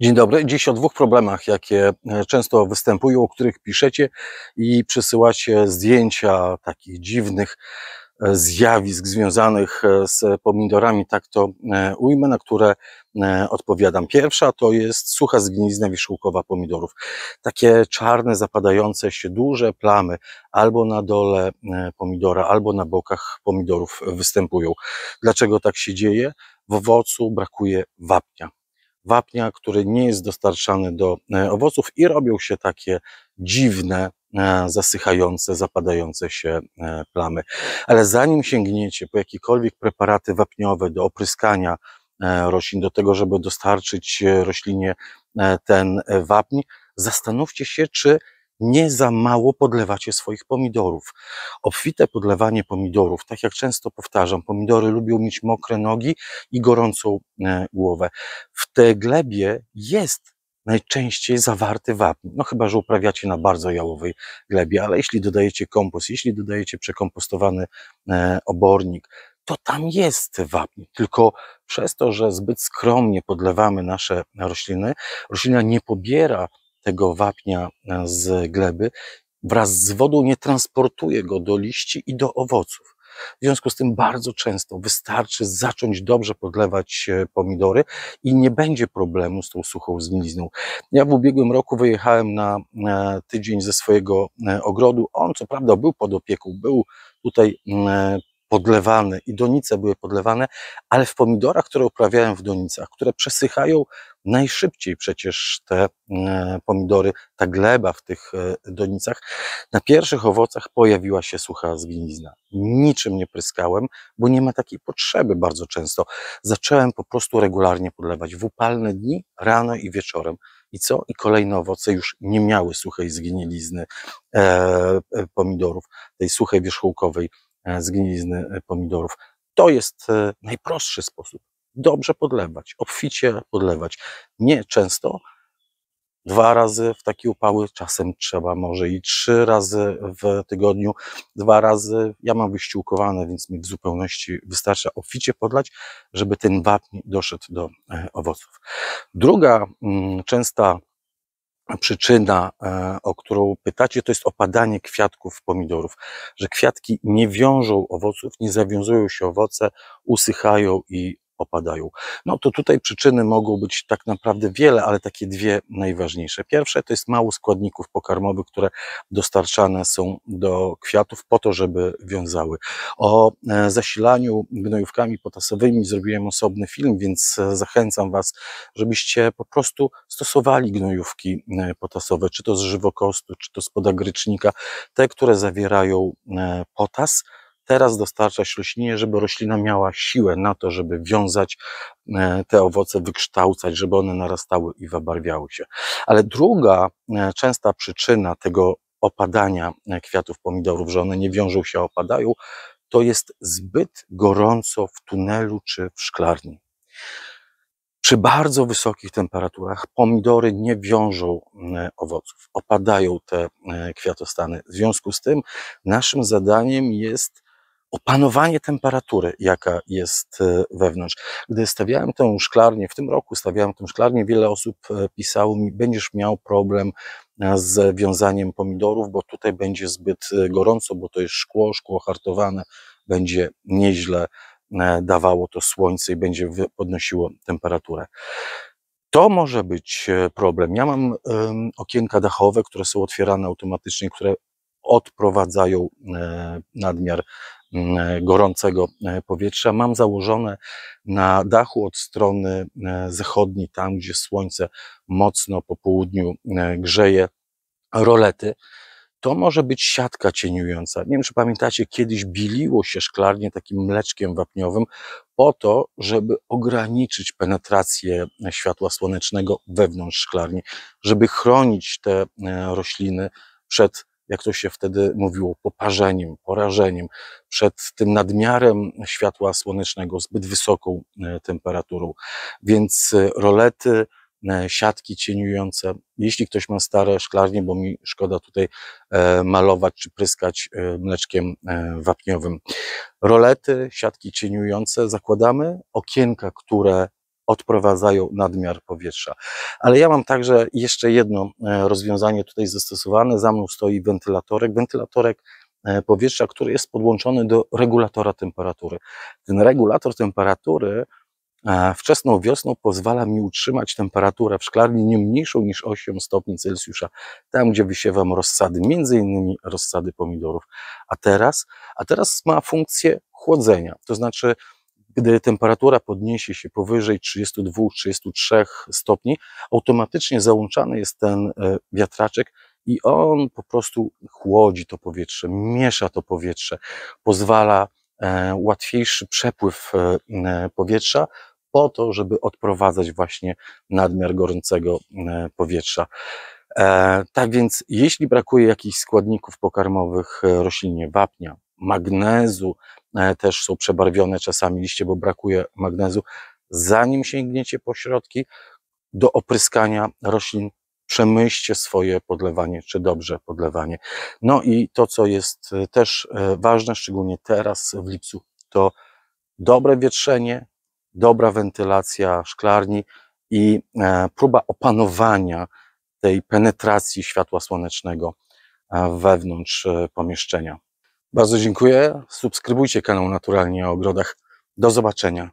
Dzień dobry. Dziś o dwóch problemach, jakie e, często występują, o których piszecie i przesyłacie zdjęcia takich dziwnych e, zjawisk związanych e, z pomidorami, tak to ujmę, na które odpowiadam. Pierwsza to jest sucha zgnizna wierzchołkowa pomidorów. Takie czarne, zapadające się duże plamy albo na dole pomidora, albo na bokach pomidorów występują. Dlaczego tak się dzieje? W owocu brakuje wapnia wapnia, który nie jest dostarczany do e, owoców i robią się takie dziwne, e, zasychające, zapadające się e, plamy. Ale zanim sięgniecie po jakiekolwiek preparaty wapniowe do opryskania roślin, do tego, żeby dostarczyć roślinie ten wapń, zastanówcie się, czy nie za mało podlewacie swoich pomidorów. Obfite podlewanie pomidorów, tak jak często powtarzam, pomidory lubią mieć mokre nogi i gorącą e, głowę. W tej glebie jest najczęściej zawarty wapń. No chyba, że uprawiacie na bardzo jałowej glebie, ale jeśli dodajecie kompost, jeśli dodajecie przekompostowany e, obornik, to tam jest wapń. Tylko przez to, że zbyt skromnie podlewamy nasze rośliny, roślina nie pobiera tego wapnia e, z gleby, wraz z wodą nie transportuje go do liści i do owoców. W związku z tym bardzo często wystarczy zacząć dobrze podlewać e, pomidory i nie będzie problemu z tą suchą zmielizną. Ja w ubiegłym roku wyjechałem na e, tydzień ze swojego ogrodu. On co prawda był pod opieką, był tutaj podlewany i donice były podlewane, ale w pomidorach, które uprawiałem w donicach, które przesychają najszybciej przecież te mm, pomidory, ta gleba w tych e, donicach, na pierwszych owocach pojawiła się sucha zgnilizna. Niczym nie pryskałem, bo nie ma takiej potrzeby bardzo często. Zacząłem po prostu regularnie podlewać w upalne dni, rano i wieczorem. I co? I kolejne owoce już nie miały suchej zgnilizny e, e pomidorów, tej suchej wierzchołkowej E, zgnilizny e, pomidorów. To jest e, najprostszy sposób. Dobrze podlewać, obficie podlewać. Nie często, dwa razy w takie upały, czasem trzeba może i trzy razy w tygodniu, dwa razy. Ja mam wyściółkowane, więc mi w zupełności wystarcza obficie podlać, żeby ten wapń doszedł do owoców. Druga mm, częsta przyczyna, e, o którą pytacie, to jest opadanie kwiatków pomidorów, że kwiatki nie wiążą owoców, nie zawiązują się owoce, usychają i opadają. No to tutaj przyczyny mogą być tak naprawdę wiele, ale takie dwie najważniejsze. Pierwsze to jest mało składników pokarmowych, które dostarczane są do kwiatów po to, żeby wiązały. O e, zasilaniu gnojówkami potasowymi zrobiłem osobny film, więc e, zachęcam Was, żebyście po prostu stosowali gnojówki e, potasowe, czy to z żywokostu, czy to z podagrycznika, te, które zawierają potas, teraz dostarczać roślinie, żeby roślina miała siłę na to, żeby wiązać e, te owoce, wykształcać, żeby one narastały i wybarwiały się. Ale druga e, częsta przyczyna tego opadania e, kwiatów pomidorów, że one nie wiążą się, opadają, to jest zbyt gorąco w tunelu czy w szklarni. Przy bardzo wysokich temperaturach pomidory nie wiążą owoców, opadają te kwiatostany. W związku z tym naszym zadaniem jest opanowanie temperatury, jaka jest e, wewnątrz. Gdy stawiałem tę szklarnię, w tym roku stawiałem tę szklarnię, wiele osób e, pisało mi, będziesz miał problem e, z wiązaniem pomidorów, bo tutaj będzie zbyt gorąco, bo to jest szkło, szkło hartowane, będzie nieźle dawało to słońce i będzie podnosiło temperaturę. To może być problem. Ja mam okienka dachowe, które są otwierane automatycznie, które odprowadzają nadmiar E, gorącego e, powietrza. Mam założone na dachu od strony e, zachodniej, tam gdzie słońce mocno po południu grzeje, rolety. To może być siatka cieniująca. Nie wiem, czy pamiętacie, kiedyś biliło się szklarnie takim mleczkiem wapniowym po to, żeby ograniczyć penetrację światła słonecznego wewnątrz szklarni, żeby chronić te rośliny przed jak to się wtedy mówiło, poparzeniem, porażeniem, przed tym nadmiarem światła słonecznego, zbyt wysoką e, temperaturą. Więc e, rolety, e, siatki cieniujące. Jeśli ktoś ma stare szklarnie, bo mi szkoda tutaj malować czy pryskać mleczkiem wapniowym. Rolety, siatki cieniujące zakładamy, okienka, które odprowadzają nadmiar powietrza. Ale ja mam także jeszcze jedno e, rozwiązanie tutaj zastosowane. Za mną stoi wentylatorek. Wentylatorek e, powietrza, który jest podłączony do regulatora temperatury. Ten regulator temperatury e, wczesną wiosną pozwala mi utrzymać temperaturę w szklarni nie mniejszą niż 8 stopni Celsjusza, tam gdzie wysiewam rozsady, między innymi rozsady pomidorów. A teraz, a teraz ma funkcję chłodzenia, to znaczy gdy temperatura podniesie się powyżej 32-33 stopni, automatycznie załączany jest ten e, wiatraczek i on po prostu chłodzi to powietrze, miesza to powietrze, pozwala e, łatwiejszy przepływ e, powietrza po to, żeby odprowadzać właśnie nadmiar gorącego powietrza. Tak więc, jeśli brakuje jakichś składników pokarmowych roślinie, wapnia, magnezu, e, też są przebarwione czasami liście, bo brakuje magnezu. Zanim sięgniecie po środki do opryskania roślin, przemyślcie swoje podlewanie, czy dobrze podlewanie. No i to, co jest e, też e, ważne, szczególnie teraz w lipcu, to dobre wietrzenie, dobra wentylacja szklarni i próba opanowania tej penetracji światła słonecznego wewnątrz pomieszczenia. Bardzo dziękuję. Subskrybujcie kanał Naturalnie o Ogrodach. Do zobaczenia.